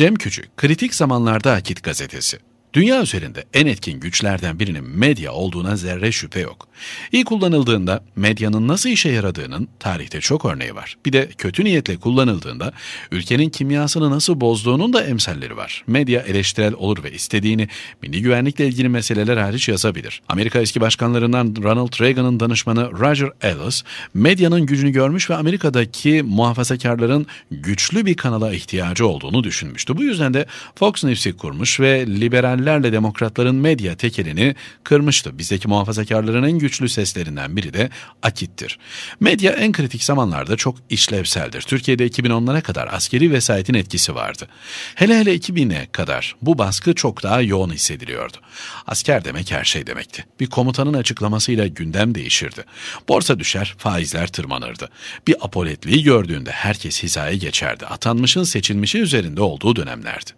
Cem Küçük, Kritik Zamanlarda Akit Gazetesi Dünya üzerinde en etkin güçlerden birinin medya olduğuna zerre şüphe yok. İyi kullanıldığında medyanın nasıl işe yaradığının tarihte çok örneği var. Bir de kötü niyetle kullanıldığında ülkenin kimyasını nasıl bozduğunun da emsalleri var. Medya eleştirel olur ve istediğini milli güvenlikle ilgili meseleler hariç yazabilir. Amerika eski başkanlarından Ronald Reagan'ın danışmanı Roger Ellis, medyanın gücünü görmüş ve Amerika'daki muhafazakarların güçlü bir kanala ihtiyacı olduğunu düşünmüştü. Bu yüzden de Fox News'i kurmuş ve liberal liberallerle demokratların medya tekelini kırmıştı. Bizdeki muhafazakarların en güçlü seslerinden biri de Akit'tir. Medya en kritik zamanlarda çok işlevseldir. Türkiye'de 2010'lara kadar askeri vesayetin etkisi vardı. Hele hele 2000'e kadar bu baskı çok daha yoğun hissediliyordu. Asker demek her şey demekti. Bir komutanın açıklamasıyla gündem değişirdi. Borsa düşer, faizler tırmanırdı. Bir apoletliği gördüğünde herkes hizaya geçerdi. Atanmışın seçilmişi üzerinde olduğu dönemlerdi.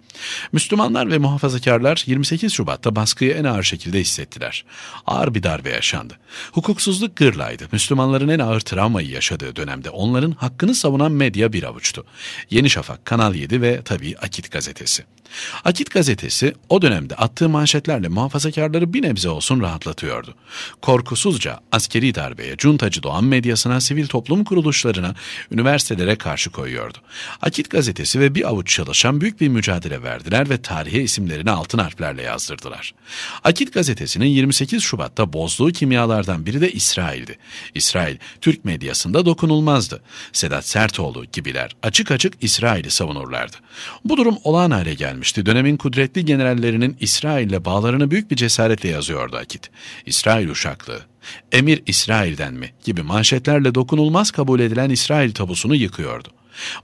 Müslümanlar ve muhafazakarlar 28 Şubat'ta baskıyı en ağır şekilde hissettiler. Ağır bir darbe yaşandı. Hukuksuzluk gırlaydı. Müslümanların en ağır travmayı yaşadığı dönemde onların hakkını savunan medya bir avuçtu. Yeni Şafak, Kanal 7 ve tabii Akit gazetesi. Akit gazetesi o dönemde attığı manşetlerle muhafazakarları bir nebze olsun rahatlatıyordu. Korkusuzca askeri darbeye, cuntacı doğan medyasına, sivil toplum kuruluşlarına, üniversitelere karşı koyuyordu. Akit gazetesi ve bir avuç çalışan büyük bir mücadele verdiler ve tarihe isimlerini altın harflerle sebeplerle yazdırdılar. Akit gazetesinin 28 Şubat'ta bozduğu kimyalardan biri de İsrail'di. İsrail, Türk medyasında dokunulmazdı. Sedat Sertoğlu gibiler açık açık İsrail'i savunurlardı. Bu durum olağan hale gelmişti. Dönemin kudretli generallerinin İsrail'le bağlarını büyük bir cesaretle yazıyordu Akit. İsrail uşaklığı, Emir İsrail'den mi gibi manşetlerle dokunulmaz kabul edilen İsrail tabusunu yıkıyordu.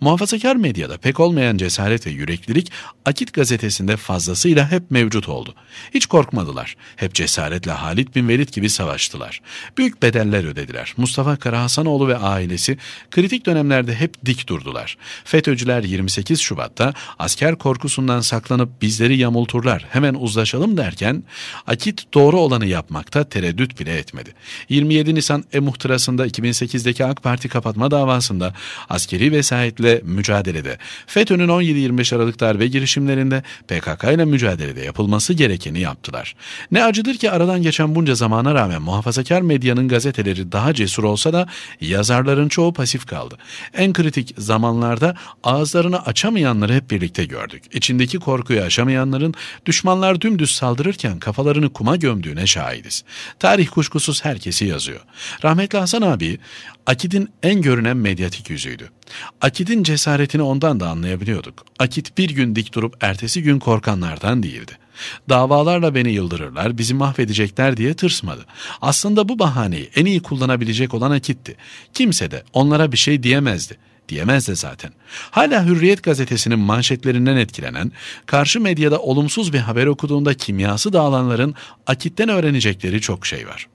Muhafazakar medyada pek olmayan cesaret ve yüreklilik Akit gazetesinde fazlasıyla hep mevcut oldu. Hiç korkmadılar. Hep cesaretle Halit bin Velid gibi savaştılar. Büyük bedeller ödediler. Mustafa Karahasanoğlu ve ailesi kritik dönemlerde hep dik durdular. FETÖ'cüler 28 Şubat'ta asker korkusundan saklanıp bizleri yamulturlar hemen uzlaşalım derken Akit doğru olanı yapmakta tereddüt bile etmedi. 27 Nisan e 2008'deki AK Parti kapatma davasında askeri vesaire müteahhitle mücadelede, FETÖ'nün 17-25 Aralık darbe girişimlerinde PKK ile mücadelede yapılması gerekeni yaptılar. Ne acıdır ki aradan geçen bunca zamana rağmen muhafazakar medyanın gazeteleri daha cesur olsa da yazarların çoğu pasif kaldı. En kritik zamanlarda ağızlarını açamayanları hep birlikte gördük. İçindeki korkuyu aşamayanların düşmanlar dümdüz saldırırken kafalarını kuma gömdüğüne şahidiz. Tarih kuşkusuz herkesi yazıyor. Rahmetli Hasan abi Akid'in en görünen medyatik yüzüydü. Akit'in cesaretini ondan da anlayabiliyorduk. Akit bir gün dik durup ertesi gün korkanlardan değildi. Davalarla beni yıldırırlar, bizi mahvedecekler diye tırsmadı. Aslında bu bahaneyi en iyi kullanabilecek olan Akit'ti. Kimse de onlara bir şey diyemezdi. Diyemez de zaten. Hala Hürriyet gazetesinin manşetlerinden etkilenen, karşı medyada olumsuz bir haber okuduğunda kimyası dağılanların Akit'ten öğrenecekleri çok şey var.''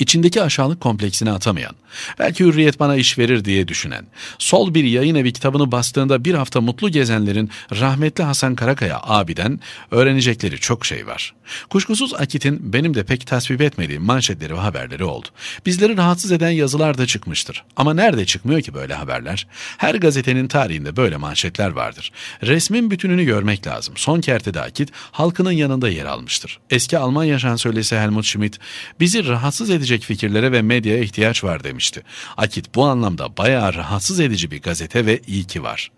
içindeki aşağılık kompleksini atamayan, belki hürriyet bana iş verir diye düşünen, sol bir yayın evi kitabını bastığında bir hafta mutlu gezenlerin rahmetli Hasan Karakaya abiden öğrenecekleri çok şey var. Kuşkusuz Akit'in benim de pek tasvip etmediğim manşetleri ve haberleri oldu. Bizleri rahatsız eden yazılar da çıkmıştır. Ama nerede çıkmıyor ki böyle haberler? Her gazetenin tarihinde böyle manşetler vardır. Resmin bütününü görmek lazım. Son kertede Akit halkının yanında yer almıştır. Eski Alman şansölyesi Helmut Schmidt bizi rahatsız edici edecek fikirlere ve medyaya ihtiyaç var demişti. Akit bu anlamda bayağı rahatsız edici bir gazete ve iyi ki var.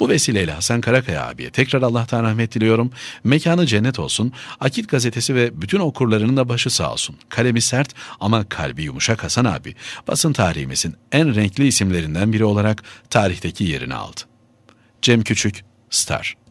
Bu vesileyle Hasan Karakaya abiye tekrar Allah'tan rahmet diliyorum. Mekanı cennet olsun. Akit gazetesi ve bütün okurlarının da başı sağ olsun. Kalemi sert ama kalbi yumuşak Hasan abi. Basın tarihimizin en renkli isimlerinden biri olarak tarihteki yerini aldı. Cem Küçük, Star